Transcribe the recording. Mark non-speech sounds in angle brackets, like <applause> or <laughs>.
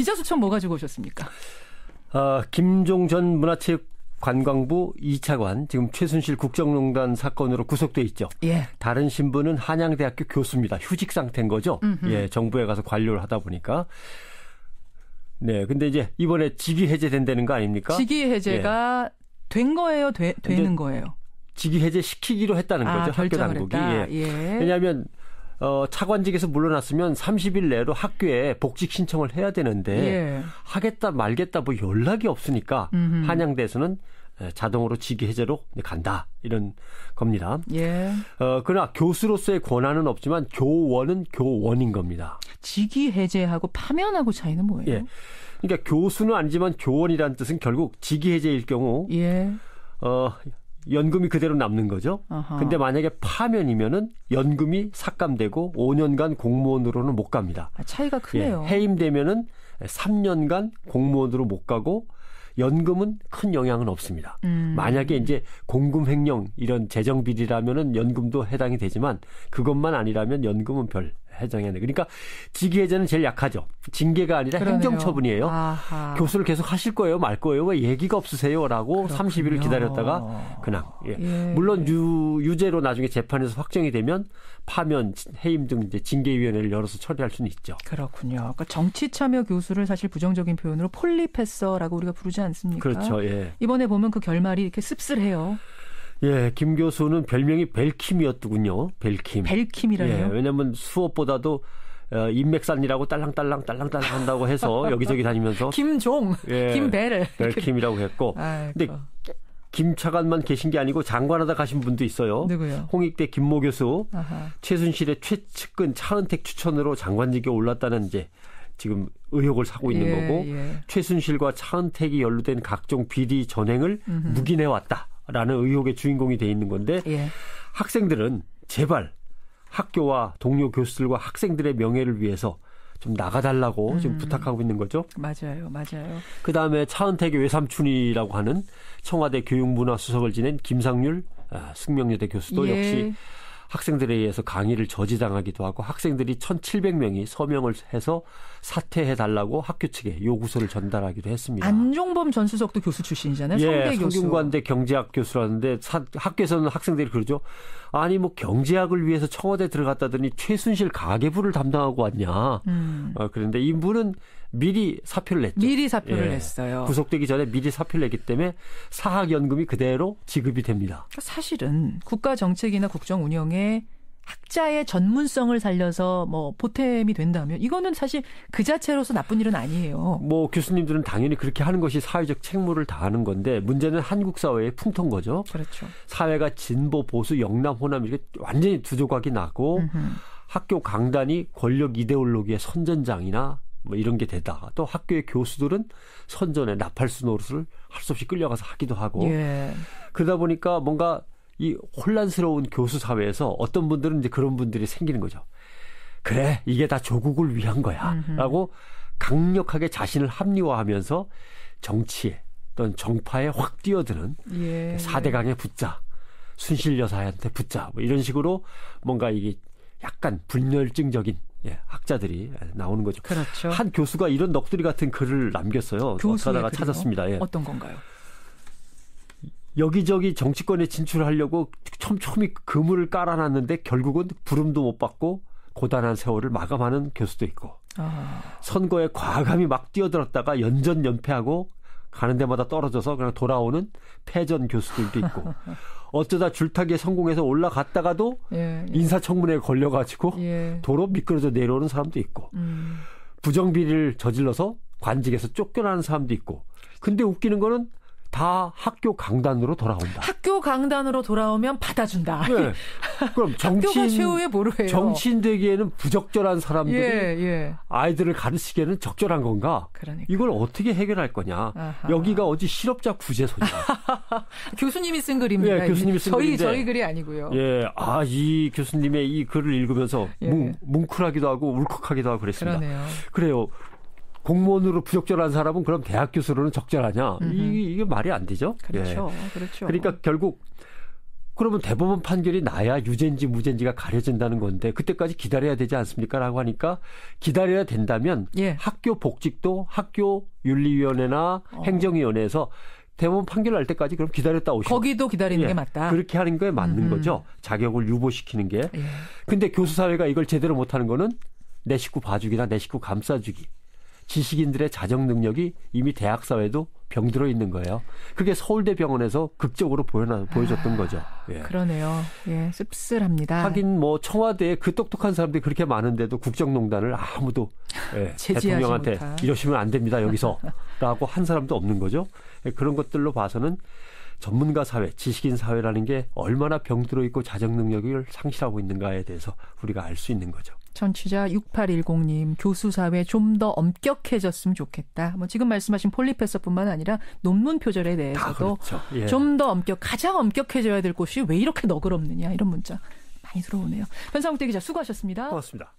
기자수첩 뭐 가지고 오셨습니까? 아, 김종전 문화체육 관광부 2차관 지금 최순실 국정농단 사건으로 구속돼 있죠. 예. 다른 신분은 한양대학교 교수입니다. 휴직 상태인 거죠. 음흠. 예, 정부에 가서 관료를 하다 보니까 네, 근데 이제 이번에 직위 해제된다는 거 아닙니까? 직위 해제가 예. 된 거예요, 되, 되는 거예요. 직위 해제 시키기로 했다는 아, 거죠. 학교 당국이. 예. 예. 왜냐하면 어, 차관직에서 물러났으면 30일 내로 학교에 복직 신청을 해야 되는데 예. 하겠다 말겠다 뭐 연락이 없으니까 음흠. 한양대에서는 예, 자동으로 직위 해제로 간다 이런 겁니다. 예. 어, 그러나 교수로서의 권한은 없지만 교원은 교원인 겁니다. 직위 해제하고 파면하고 차이는 뭐예요? 예. 그러니까 교수는 아니지만 교원이라는 뜻은 결국 직위 해제일 경우 예. 어, 연금이 그대로 남는 거죠. 어허. 근데 만약에 파면이면은 연금이 삭감되고 5년간 공무원으로는 못 갑니다. 아, 차이가 예, 크네요. 예, 해임되면은 3년간 공무원으로 못 가고 연금은 큰 영향은 없습니다. 음. 만약에 이제 공금 횡령 이런 재정 비리라면은 연금도 해당이 되지만 그것만 아니라면 연금은 별 해정해야 돼. 그러니까 직위해제는 제일 약하죠. 징계가 아니라 그러네요. 행정처분이에요. 아하. 교수를 계속 하실 거예요, 말 거예요. 왜 얘기가 없으세요?라고 30일을 기다렸다가 그냥 예. 예. 물론 유, 유죄로 나중에 재판에서 확정이 되면 파면, 해임 등 이제 징계위원회를 열어서 처리할 수는 있죠. 그렇군요. 그러니까 정치 참여 교수를 사실 부정적인 표현으로 폴리패서라고 우리가 부르지 않습니까? 그렇죠. 예. 이번에 보면 그 결말이 이렇게 씁쓸해요. 예, 김 교수는 별명이 벨킴이었더군요. 벨킴. 벨킴이라요? 예, 왜냐면 수업보다도 어, 인맥산이라고 딸랑딸랑 딸랑딸랑 한다고 해서 <laughs> 여기저기 다니면서 김종, 예, 김벨 벨킴이라고 했고. 근데 김차관만 계신 게 아니고 장관하다 가신 분도 있어요. 누구요? 홍익대 김모 교수, 아하. 최순실의 최측근 차은택 추천으로 장관직에 올랐다는 이제 지금 의혹을 사고 있는 예, 거고 예. 최순실과 차은택이 연루된 각종 비리 전행을 음흠. 묵인해 왔다. 라는 의혹의 주인공이 돼 있는 건데 예. 학생들은 제발 학교와 동료 교수들과 학생들의 명예를 위해서 좀 나가달라고 음. 지금 부탁하고 있는 거죠. 맞아요, 맞아요. 그 다음에 차은택의 외삼촌이라고 하는 청와대 교육문화수석을 지낸 김상률 아, 숙명여대 교수도 예. 역시 학생들에 의해서 강의를 저지당하기도 하고 학생들이 1,700명이 서명을 해서 사퇴해 달라고 학교 측에 요구서를 전달하기도 했습니다. 안종범 전 수석도 교수 출신이잖아요. 예, 성균관대 경제학 교수라는데 사, 학교에서는 학생들이 그러죠. 아니 뭐 경제학을 위해서 청와대 들어갔다더니 최순실 가계부를 담당하고 왔냐. 음. 어, 그런데 이분은 미리 사표를 냈죠. 미리 사표를 예. 냈어요. 구속되기 전에 미리 사표를 냈기 때문에 사학연금이 그대로 지급이 됩니다. 그러니까 사실은 국가 정책이나 국정 운영에 학자의 전문성을 살려서 뭐 보탬이 된다면 이거는 사실 그 자체로서 나쁜 일은 아니에요. 뭐 교수님들은 당연히 그렇게 하는 것이 사회적 책무를 다하는 건데 문제는 한국 사회의 풍토인 거죠. 그렇죠. 사회가 진보 보수 영남 호남 이렇게 완전히 두 조각이 나고 음흠. 학교 강단이 권력 이데올로기의 선전장이나 뭐 이런 게 되다. 또 학교의 교수들은 선전에 나팔수 노릇을 할 수 없이 끌려가서 하기도 하고. 예. 그러다 보니까 뭔가 이 혼란스러운 교수 사회에서 어떤 분들은 이제 그런 분들이 생기는 거죠. 그래, 이게 다 조국을 위한 거야. 음흠. 라고 강력하게 자신을 합리화하면서 정치에 또는 정파에 확 뛰어드는 예. 4대강의 붙자. 순실 여사한테 붙자. 뭐 이런 식으로 뭔가 이게 약간 분열증적인 예, 학자들이 나오는 거죠. 그렇죠. 한 교수가 이런 넋두리 같은 글을 남겼어요. 어쩌다가 찾았습니다. 예. 어떤 건가요? 여기저기 정치권에 진출하려고 촘촘히 그물을 깔아놨는데 결국은 부름도 못 받고 고단한 세월을 마감하는 교수도 있고 아. 선거에 과감히 막 뛰어들었다가 연전연패하고 가는 데마다 떨어져서 그냥 돌아오는 패전 교수들도 있고 <laughs> 어쩌다 줄타기에 성공해서 올라갔다가도 예, 예. 인사청문회에 걸려가지고 예. 도로 미끄러져 내려오는 사람도 있고 음. 부정비리를 저질러서 관직에서 쫓겨나는 사람도 있고 근데 웃기는 거는 다 학교 강단으로 돌아온다. 학교 강단으로 돌아오면 받아준다. 네. 그럼 <laughs> 정치인 최후의 보루예요. 정치인 되기에는 부적절한 사람들이 예, 예. 아이들을 가르치기에는 적절한 건가? 그러니까. 이걸 어떻게 해결할 거냐? 아하. 여기가 어디 실업자 구제소냐? <laughs> 교수님이 쓴 글입니다. 네, 교수님이 쓴 저희 글인데. 저희 글이 아니고요. 예, 아 이 교수님의 이 글을 읽으면서 예. 뭉, 뭉클하기도 하고 울컥하기도 하고 그랬습니다. 그러네요. 그래요. 공무원으로 부적절한 사람은 그럼 대학 교수로는 적절하냐? 음흠. 이, 게 말이 안 되죠. 그렇죠. 예. 그렇죠. 그러니까 결국 그러면 대법원 판결이 나야 유죄인지 무죄인지가 가려진다는 건데 그때까지 기다려야 되지 않습니까라고 하니까 기다려야 된다면 예. 학교 복직도 학교 윤리위원회나 어. 행정위원회에서 대법원 판결 날 때까지 그럼 기다렸다 오시고 거기도 기다리는 예. 게 맞다. 그렇게 하는 게 맞는 음. 거죠. 자격을 유보시키는 게. 예. 근데 교수 사회가 이걸 제대로 못 하는 거는 내 식구 봐주기나 내 식구 감싸주기. 지식인들의 자정 능력이 이미 대학 사회도 병들어 있는 거예요. 그게 서울대 병원에서 극적으로 보여나, 보여줬던 거죠. 예. 그러네요. 예, 씁쓸합니다. 하긴 뭐 청와대에 그 똑똑한 사람들이 그렇게 많은데도 국정농단을 아무도 예, <laughs> 대통령한테 못한. 이러시면 안 됩니다. 여기서라고 <laughs> 한 사람도 없는 거죠. 예, 그런 것들로 봐서는 전문가 사회, 지식인 사회라는 게 얼마나 병들어 있고 자정 능력을 상실하고 있는가에 대해서 우리가 알 수 있는 거죠. 청취자 6810님 교수 사회 좀 더 엄격해졌으면 좋겠다. 뭐 지금 말씀하신 폴리페서뿐만 아니라 논문 표절에 대해서도 그렇죠. 예. 좀더 엄격 가장 엄격해져야 될 곳이 왜 이렇게 너그럽느냐 이런 문자 많이 들어오네요. 변상욱 대기자 수고하셨습니다. 고맙습니다.